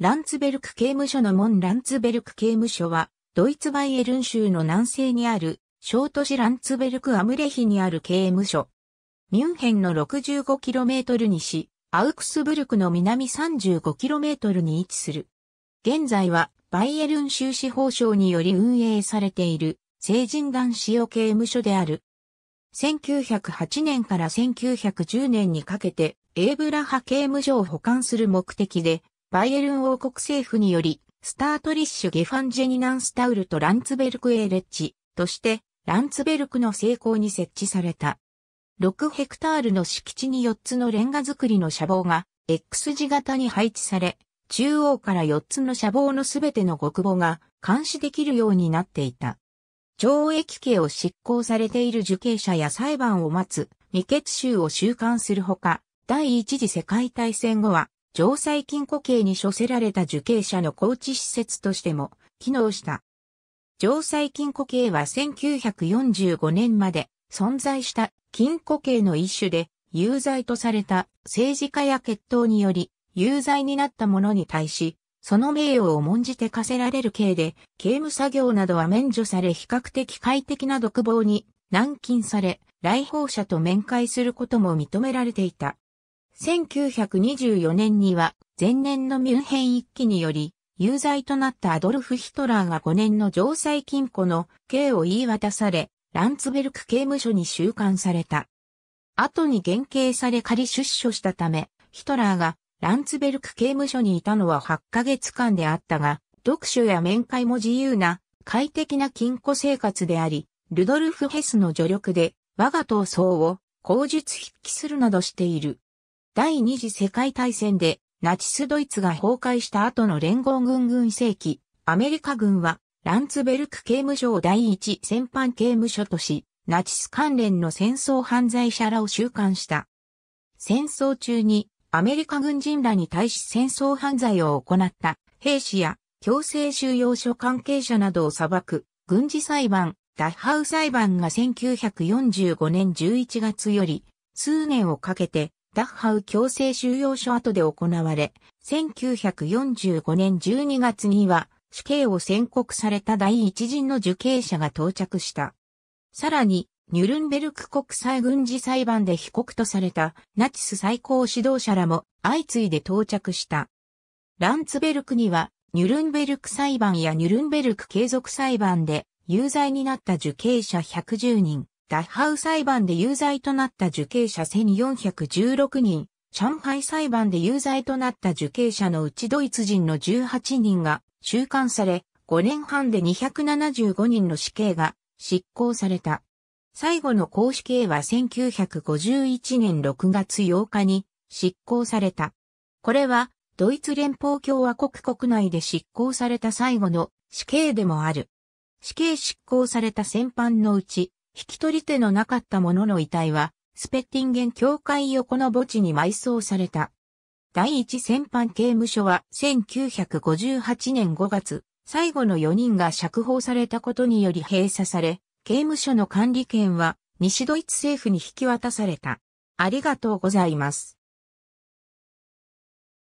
ランツベルク刑務所の門ランツベルク刑務所は、ドイツバイエルン州の南西にある、小都市ランツベルクアムレヒにある刑務所。ミュンヘンの 65km 西、アウクスブルクの南 35km に位置する。現在は、バイエルン州司法省により運営されている、成人男子用刑務所である。1908年から1910年にかけて、エーブラハ刑務所を保管する目的で、バイエルン王国政府により、スタートリッシュ・ゲファンジェニナンスタウルとランツベルク・エーレッジとして、ランツベルクの成功に設置された。6ヘクタールの敷地に4つのレンガ造りの車房が X 字型に配置され、中央から4つの車房のすべての極母が監視できるようになっていた。懲役刑を執行されている受刑者や裁判を待つ未決衆を収監するほか、第一次世界大戦後は城西金庫刑に処せられた受刑者の高知施設としても機能した。城西金庫刑は1945年まで存在した金庫刑の一種で有罪とされた政治家や決闘により有罪になった者に対し、その名誉を重んじて課せられる刑で、刑務作業などは免除され比較的快適な独房に軟禁され、来訪者と面会することも認められていた。1924年には前年のミュンヘン一揆により有罪となったアドルフ・ヒトラーが5年の城塞金庫の刑を言い渡され、ランツベルク刑務所に収監された。後に減刑され仮出所したため、ヒトラーがランツベルク刑務所にいたのは8ヶ月間であったが、読書や面会も自由な快適な金庫生活であり、ルドルフ・ヘスの助力で我が闘争を口述筆記するなどしている。第二次世界大戦でナチスドイツが崩壊した後の連合軍軍世紀、アメリカ軍はランツベルク刑務所を第一戦犯刑務所とし、ナチス関連の戦争犯罪者らを収監した。戦争中にアメリカ軍人らに対し戦争犯罪を行った兵士や強制収容所関係者などを裁く軍事裁判、ダッハウ裁判が1945年11月より数年をかけてダッハウ強制収容所跡で行われ、1945年12月には死刑を宣告された第一陣の受刑者が到着した。さらに、ニュルンベルク国際軍事裁判で被告とされたナチス最高指導者らも相次いで到着した。ランツベルクには、ニュルンベルク裁判やニュルンベルク継続裁判で有罪になった受刑者110人、ダッハウ裁判で有罪となった受刑者1416人、上海裁判で有罪となった受刑者のうちドイツ人の18人が収監され、5年半で275人の死刑が執行された。最後の公死刑は1951年6月8日に執行された。これはドイツ連邦共和国国内で執行された最後の死刑でもある。死刑執行された戦犯のうち引き取り手のなかった者の遺体は、スペッティンゲン教会横の墓地に埋葬された。第一戦犯刑務所は1958年5月、最後の4人が釈放されたことにより閉鎖され、刑務所の管理権は西ドイツ政府に引き渡された。ありがとうございます。